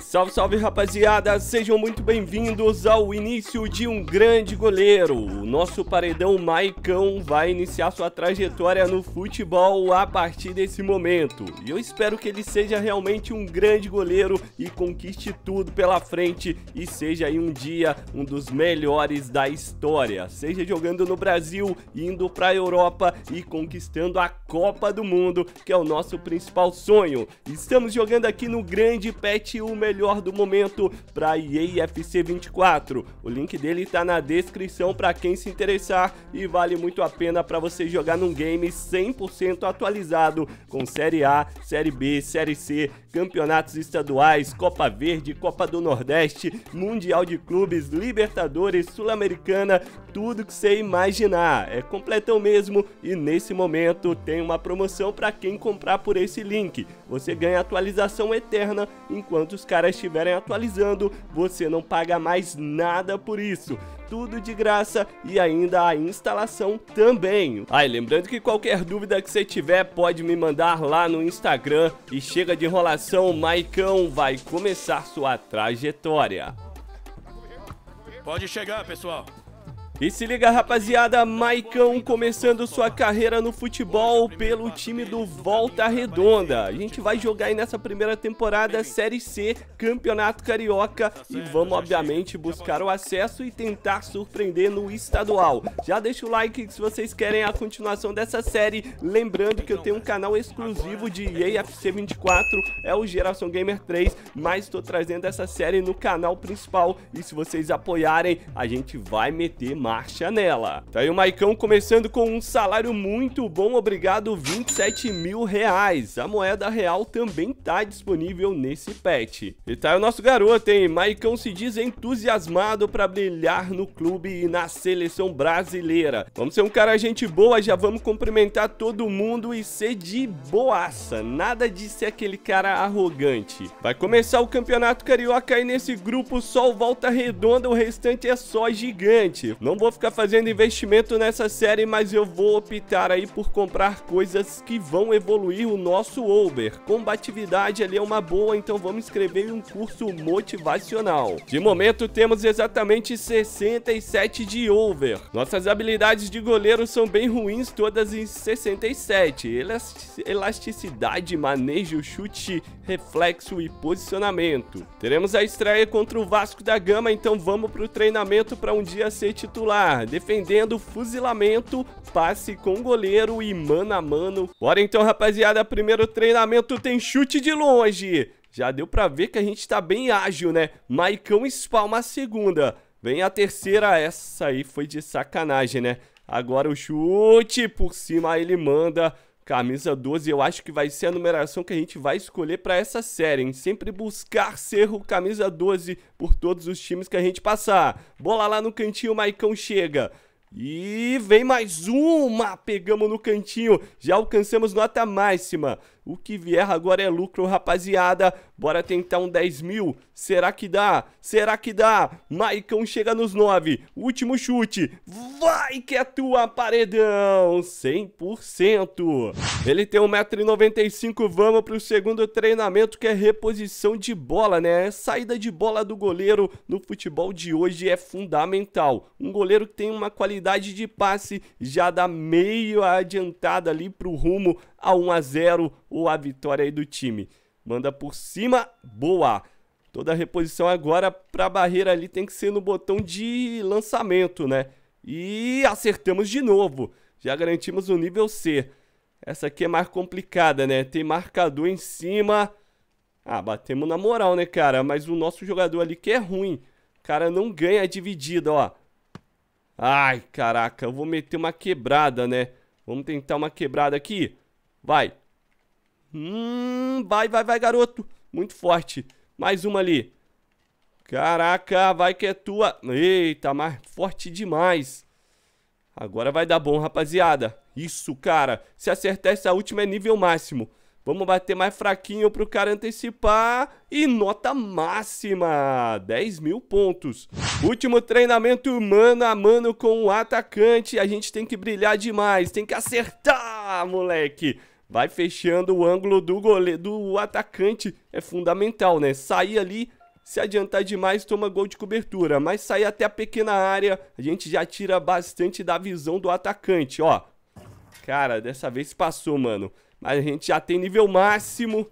Salve, salve rapaziada, sejam muito bem-vindos ao início de um grande goleiro. O nosso paredão Maicão vai iniciar sua trajetória no futebol a partir desse momento. E eu espero que ele seja realmente um grande goleiro e conquiste tudo pela frente e seja aí um dia um dos melhores da história. Seja jogando no Brasil, indo para a Europa e conquistando a Copa do Mundo, que é o nosso principal sonho. Estamos jogando aqui no Grande Pet Humer melhor do momento para a 24. O link dele está na descrição para quem se interessar e vale muito a pena para você jogar num game 100% atualizado com Série A, Série B, Série C campeonatos estaduais, Copa Verde, Copa do Nordeste, Mundial de Clubes, Libertadores, Sul-Americana, tudo que você imaginar. É completão mesmo e nesse momento tem uma promoção para quem comprar por esse link. Você ganha atualização eterna enquanto os caras estiverem atualizando, você não paga mais nada por isso tudo de graça e ainda a instalação também. Ah, lembrando que qualquer dúvida que você tiver pode me mandar lá no Instagram e chega de enrolação, Maicão vai começar sua trajetória. Pode chegar, pessoal. E se liga, rapaziada, Maicão começando sua carreira no futebol pelo time do Volta Redonda. A gente vai jogar aí nessa primeira temporada Série C, Campeonato Carioca e vamos, obviamente, buscar o acesso e tentar surpreender no estadual. Já deixa o like se vocês querem a continuação dessa série. Lembrando que eu tenho um canal exclusivo de EAFC24, é o Geração Gamer 3, mas estou trazendo essa série no canal principal e se vocês apoiarem, a gente vai meter mais marcha nela. Tá aí o Maicão começando com um salário muito bom, obrigado, 27 mil reais. A moeda real também tá disponível nesse pet. E tá aí o nosso garoto, hein? Maicão se diz entusiasmado para brilhar no clube e na seleção brasileira. Vamos ser um cara gente boa, já vamos cumprimentar todo mundo e ser de boaça. Nada de ser aquele cara arrogante. Vai começar o Campeonato Carioca aí nesse grupo, só o Volta Redonda, o restante é só gigante. Não vou ficar fazendo investimento nessa série, mas eu vou optar aí por comprar coisas que vão evoluir o nosso over. Combatividade ali é uma boa, então vamos escrever um curso motivacional. De momento temos exatamente 67 de over. Nossas habilidades de goleiro são bem ruins, todas em 67. Elasticidade, manejo, chute reflexo e posicionamento. Teremos a estreia contra o Vasco da Gama, então vamos para o treinamento para um dia ser titular, defendendo fuzilamento, passe com goleiro e mano a mano. Bora então, rapaziada, primeiro treinamento tem chute de longe. Já deu para ver que a gente está bem ágil, né? Maicão espalma a segunda. Vem a terceira, essa aí foi de sacanagem, né? Agora o chute por cima, ele manda. Camisa 12, eu acho que vai ser a numeração que a gente vai escolher para essa série, hein? Sempre buscar ser o camisa 12 por todos os times que a gente passar. Bola lá no cantinho, o Maicão chega. E vem mais uma, pegamos no cantinho, já alcançamos nota máxima. O que vier agora é lucro, rapaziada. Bora tentar um 10 mil. Será que dá? Será que dá? Maicon chega nos 9. Último chute. Vai que é tua, paredão. 100%. Ele tem 1,95m. Vamos pro segundo treinamento, que é reposição de bola, né? É saída de bola do goleiro no futebol de hoje é fundamental. Um goleiro que tem uma qualidade de passe já dá meio adiantada ali pro rumo a 1 a 0 ou a vitória aí do time. Manda por cima, boa! Toda a reposição agora para a barreira ali tem que ser no botão de lançamento, né? E acertamos de novo. Já garantimos o nível C. Essa aqui é mais complicada, né? Tem marcador em cima. Ah, batemos na moral, né, cara? Mas o nosso jogador ali que é ruim. O cara não ganha a dividida, ó. Ai, caraca. Eu vou meter uma quebrada, né? Vamos tentar uma quebrada aqui. Vai. Hum, vai, vai, vai, garoto. Muito forte. Mais uma ali. Caraca, vai que é tua. Eita, mas forte demais. Agora vai dar bom, rapaziada. Isso, cara. Se acertar essa última é nível máximo. Vamos bater mais fraquinho pro cara antecipar. E nota máxima. 10 mil pontos. Último treinamento mano a mano com o atacante. A gente tem que brilhar demais. Tem que acertar, moleque vai fechando o ângulo do goleiro, do atacante. É fundamental, né? Sair ali, se adiantar demais, toma gol de cobertura. Mas sair até a pequena área, a gente já tira bastante da visão do atacante, ó. Cara, dessa vez passou, mano. Mas a gente já tem nível máximo.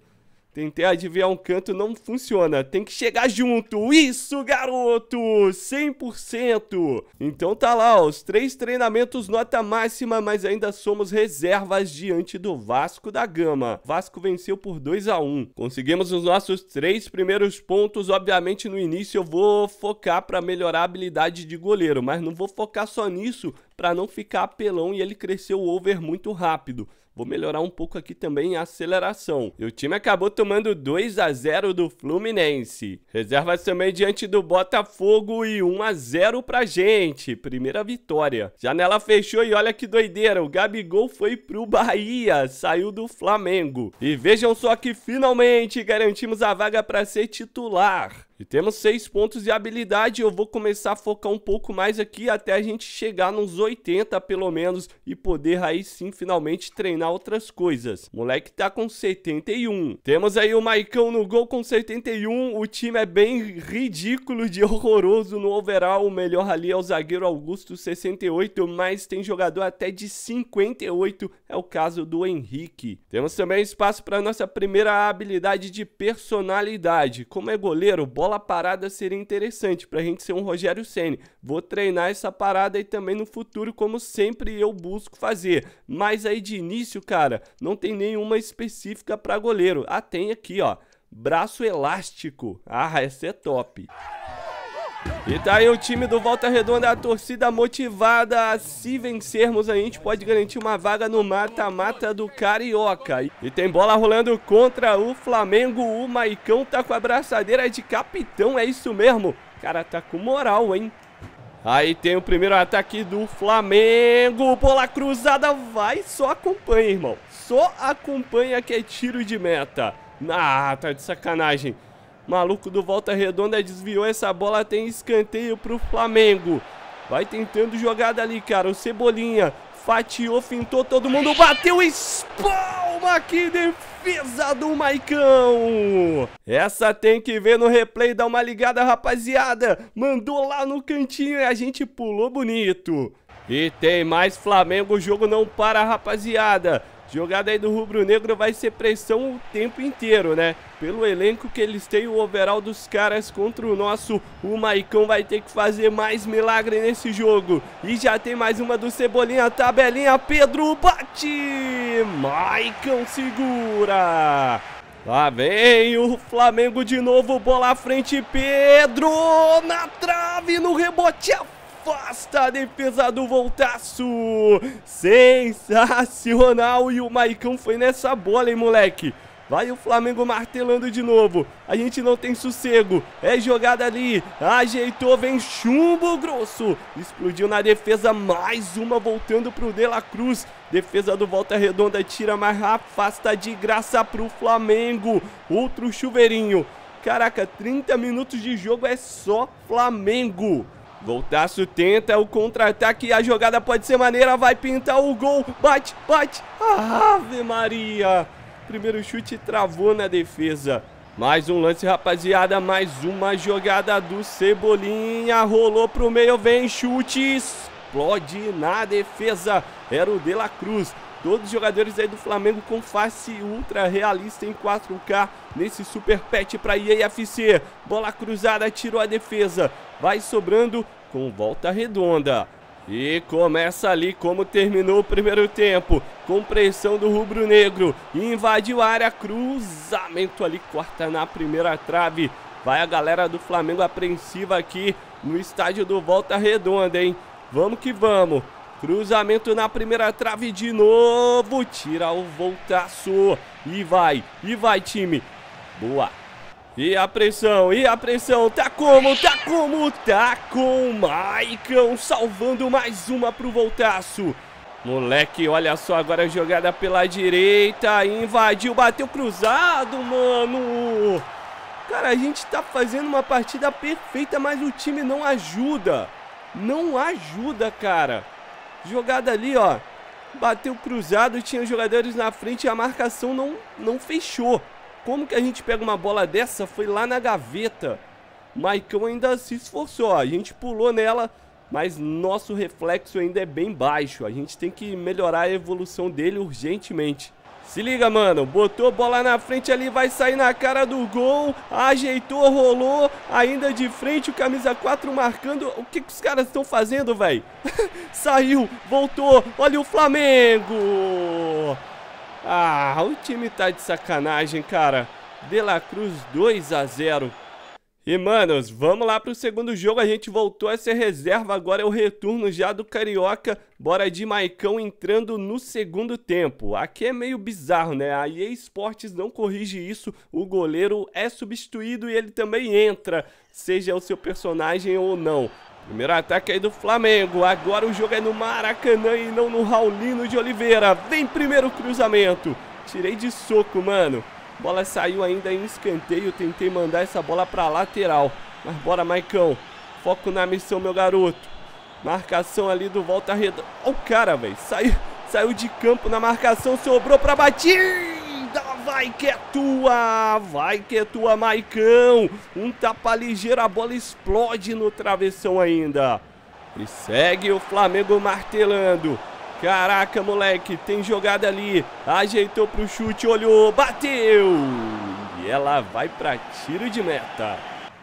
Tentei adivinhar um canto, não funciona. Tem que chegar junto. Isso, garoto! 100%! Então tá lá, os três treinamentos nota máxima, mas ainda somos reservas diante do Vasco da Gama. Vasco venceu por 2 a 1 Conseguimos os nossos três primeiros pontos. Obviamente, no início eu vou focar para melhorar a habilidade de goleiro, mas não vou focar só nisso para não ficar apelão e ele crescer o over muito rápido. Vou melhorar um pouco aqui também a aceleração. E o time acabou tomando 2 a 0 do Fluminense. Reservas também diante do Botafogo e 1 a 0 pra gente. Primeira vitória. Janela fechou e olha que doideira. O Gabigol foi pro Bahia, saiu do Flamengo. E vejam só que finalmente garantimos a vaga para ser titular. E temos seis pontos de habilidade, eu vou começar a focar um pouco mais aqui até a gente chegar nos 80 pelo menos e poder aí sim finalmente treinar outras coisas. O moleque tá com 71. Temos aí o Maicão no gol com 71, o time é bem ridículo de horroroso no overall, o melhor ali é o zagueiro Augusto 68, mas tem jogador até de 58, é o caso do Henrique. Temos também espaço para nossa primeira habilidade de personalidade, como é goleiro, bola bola parada seria interessante para a gente ser um Rogério Ceni. Vou treinar essa parada e também no futuro, como sempre eu busco fazer. Mas aí de início, cara, não tem nenhuma específica para goleiro. Ah, tem aqui, ó, braço elástico. Ah, essa é top. E tá aí o time do Volta Redonda, a torcida motivada. Se vencermos, a gente pode garantir uma vaga no mata-mata do Carioca. E tem bola rolando contra o Flamengo. O Maicão tá com a braçadeira de capitão, é isso mesmo. Cara, tá com moral, hein? Aí tem o primeiro ataque do Flamengo. Bola cruzada, vai, só acompanha, irmão. Só acompanha que é tiro de meta. Ah, tá de sacanagem. Maluco do Volta Redonda desviou essa bola, tem escanteio pro Flamengo. Vai tentando jogada ali, cara. O Cebolinha fatiou, fintou todo mundo, bateu, espalma, que defesa do Maicão! Essa tem que ver no replay, dá uma ligada, rapaziada. Mandou lá no cantinho e a gente pulou bonito. E tem mais Flamengo, o jogo não para, rapaziada. Jogada aí do Rubro Negro vai ser pressão o tempo inteiro, né? Pelo elenco que eles têm, o overall dos caras contra o nosso, o Maicon vai ter que fazer mais milagre nesse jogo. E já tem mais uma do Cebolinha, tabelinha, Pedro bate! Maicon segura! Lá vem o Flamengo de novo, bola à frente, Pedro na trave, no rebote, a afasta a defesa do Voltaço. Sensacional. E o Maicão foi nessa bola, hein, moleque. Vai o Flamengo martelando de novo. A gente não tem sossego. É jogada ali. Ajeitou, vem chumbo grosso. Explodiu na defesa. Mais uma voltando pro De La Cruz. Defesa do Volta Redonda tira, mais afasta de graça pro Flamengo. Outro chuveirinho. Caraca, 30 minutos de jogo é só Flamengo. Voltaço tenta o contra-ataque, a jogada pode ser maneira, vai pintar o gol, bate, bate, Ave Maria! Primeiro chute travou na defesa. Mais um lance, rapaziada, mais uma jogada do Cebolinha, rolou pro meio, vem chute, explode na defesa, era o De La Cruz. Todos os jogadores aí do Flamengo com face ultra realista em 4K nesse super pet para IAFC. Bola cruzada, tirou a defesa. Vai sobrando com volta redonda. E começa ali como terminou o primeiro tempo, com pressão do rubro-negro, invadiu a área, cruzamento ali, corta na primeira trave. Vai a galera do Flamengo apreensiva aqui no estádio do Volta Redonda, hein? Vamos que vamos. Cruzamento na primeira trave de novo. Tira o voltaço. E vai, e vai, time. Boa. E a pressão, e a pressão, tá como, tá como, tá com Maicon, salvando mais uma pro voltaço. Moleque, olha só, agora a jogada pela direita, invadiu, bateu cruzado, mano. Cara, a gente tá fazendo uma partida perfeita, mas o time não ajuda. Não ajuda, cara. Jogada ali, ó. Bateu cruzado, tinha jogadores na frente e a marcação não, não fechou. Como que a gente pega uma bola dessa? Foi lá na gaveta. Maicão ainda se esforçou, ó. A gente pulou nela, mas nosso reflexo ainda é bem baixo. A gente tem que melhorar a evolução dele urgentemente. Se liga, mano. Botou bola na frente ali, vai sair na cara do gol. Ajeitou, rolou. Ainda de frente, o camisa 4 marcando. O que, que os caras estão fazendo, velho? Saiu, voltou. Olha o Flamengo. Ah, o time tá de sacanagem, cara. De La Cruz 2 a 0. E, manos, vamos lá pro segundo jogo. A gente voltou a ser reserva. Agora é o retorno já do Carioca. Bora de Maicão entrando no segundo tempo. Aqui é meio bizarro, né? A EA Sports não corrige isso. O goleiro é substituído e ele também entra, seja o seu personagem ou não. Primeiro ataque aí do Flamengo. Agora o jogo é no Maracanã e não no Raulino de Oliveira. Vem primeiro cruzamento. Tirei de soco, mano. Bola saiu ainda em escanteio. Tentei mandar essa bola para lateral. Mas bora, Maicão. Foco na missão, meu garoto. Marcação ali do Volta Redonda. Olha o cara, velho. Saiu, saiu de campo na marcação. Sobrou para batida. Vai que é tua. Vai que é tua, Maicão. Um tapa ligeiro. A bola explode no travessão ainda. E segue o Flamengo martelando. Caraca, moleque, tem jogada ali. Ajeitou pro chute, olhou, bateu. E ela vai para tiro de meta.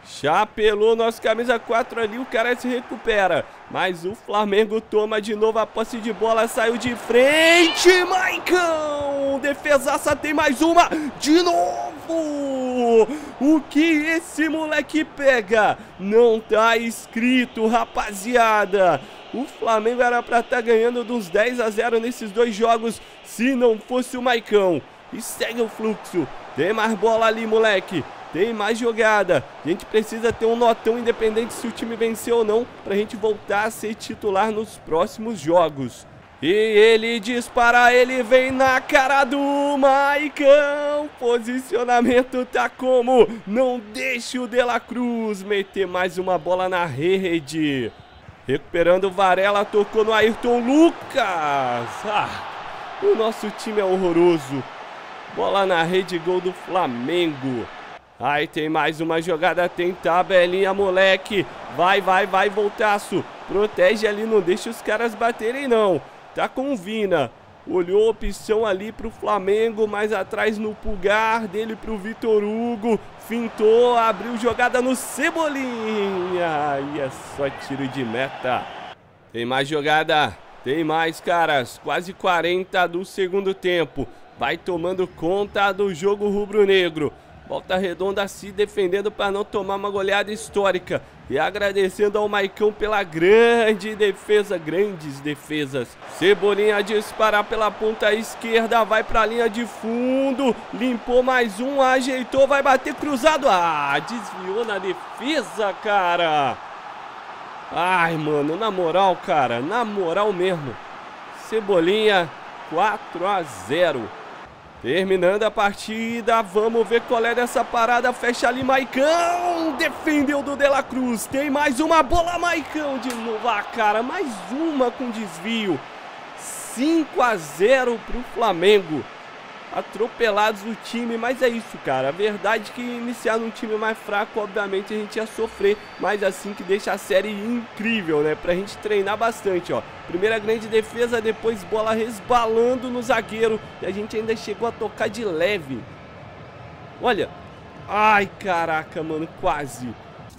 Chapelou nosso camisa 4 ali, o cara se recupera. Mas o Flamengo toma de novo a posse de bola, saiu de frente, Maicão! Defesaça tem mais uma, de novo! O que esse moleque pega? Não tá escrito, rapaziada! O Flamengo era para estar tá ganhando de uns 10 a 0 nesses dois jogos se não fosse o Maicão. E segue o fluxo. Tem mais bola ali, moleque. Tem mais jogada. A gente precisa ter um notão independente se o time venceu ou não para a gente voltar a ser titular nos próximos jogos. E ele dispara, ele vem na cara do Maicão. Posicionamento tá como? Não deixe o De La Cruz meter mais uma bola na rede. Recuperando Varela, tocou no Ayrton Lucas. Ah, o nosso time é horroroso. Bola na rede, gol do Flamengo. Aí tem mais uma jogada, tem tabelinha, moleque. Vai, vai, vai, voltaço. Protege ali, não deixa os caras baterem, não. Tá com o Vina. Olhou a opção ali pro Flamengo, mais atrás no pulgar dele pro Vitor Hugo fintou, abriu jogada no Cebolinha. E é só tiro de meta. Tem mais jogada, tem mais, caras. Quase 40 do segundo tempo. Vai tomando conta do jogo rubro-negro. Volta Redonda se defendendo para não tomar uma goleada histórica. E agradecendo ao Maicão pela grande defesa, grandes defesas. Cebolinha dispara pela ponta esquerda, vai para a linha de fundo, limpou mais um, ajeitou, vai bater cruzado. Ah, desviou na defesa, cara. Ai, mano, na moral, cara, na moral mesmo. Cebolinha 4 a 0. Terminando a partida, vamos ver qual é dessa parada. Fecha ali, Maicão. Defendeu do De La Cruz. Tem mais uma bola, Maicão. De novo, ah, cara, mais uma com desvio. 5 a 0 para o Flamengo atropelados o time, mas é isso, cara. A verdade é que iniciar num time mais fraco, obviamente, a gente ia sofrer, mas assim que deixa a série incrível, né? Pra gente treinar bastante, ó. Primeira grande defesa, depois bola resbalando no zagueiro e a gente ainda chegou a tocar de leve. Olha, ai caraca, mano, quase.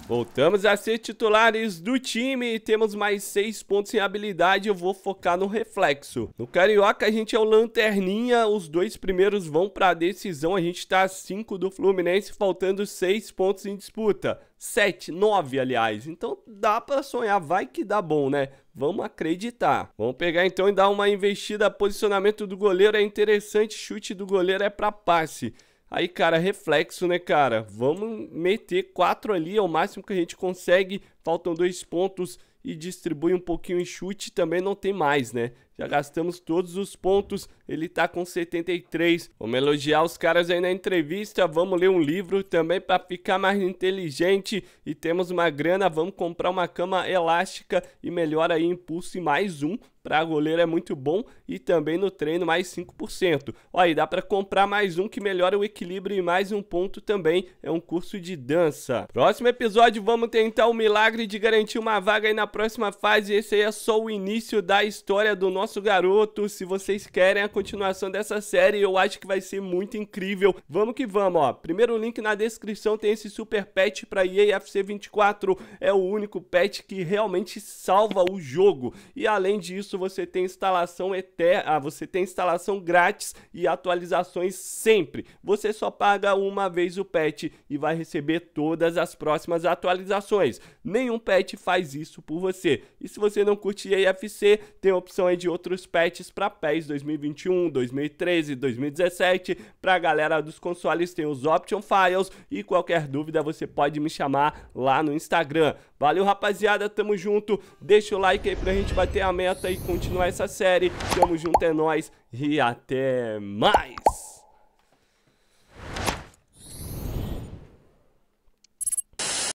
Voltamos a ser titulares do time e temos mais 6 pontos em habilidade, eu vou focar no reflexo. No Carioca a gente é o Lanterninha, os dois primeiros vão para a decisão, a gente está a 5 do Fluminense, faltando 6 pontos em disputa. 7, 9 aliás, então dá para sonhar, vai que dá bom né? Vamos acreditar. Vamos pegar então e dar uma investida, posicionamento do goleiro é interessante, chute do goleiro é para passe. Aí, cara, reflexo, né, cara? Vamos meter quatro ali, é o máximo que a gente consegue faltam dois pontos e distribui um pouquinho em chute, também não tem mais, né? Já gastamos todos os pontos, ele tá com 73. Vamos elogiar os caras aí na entrevista, vamos ler um livro também para ficar mais inteligente e temos uma grana, vamos comprar uma cama elástica e melhora aí impulso e mais um. Para goleiro é muito bom e também no treino mais 5%. Olha, aí dá para comprar mais um que melhora o equilíbrio e mais um ponto também. É um curso de dança. Próximo episódio vamos tentar o milagre milagre de garantir uma vaga aí na próxima fase. Esse aí é só o início da história do nosso garoto. Se vocês querem a continuação dessa série, eu acho que vai ser muito incrível. Vamos que vamos, ó. Primeiro link na descrição tem esse super pet pra EA FC 24. É o único pet que realmente salva o jogo. E além disso, você tem instalação eterna, ah, você tem instalação grátis e atualizações sempre. Você só paga uma vez o pet e vai receber todas as próximas atualizações. Nem nenhum pet faz isso por você. E se você não curtir a tem a opção aí de outros patches para PES 2021, 2013, 2017. Para a galera dos consoles tem os Option Files e qualquer dúvida você pode me chamar lá no Instagram. Valeu rapaziada, tamo junto. Deixa o like aí para a gente bater a meta e continuar essa série. Tamo junto, é nóis e até mais!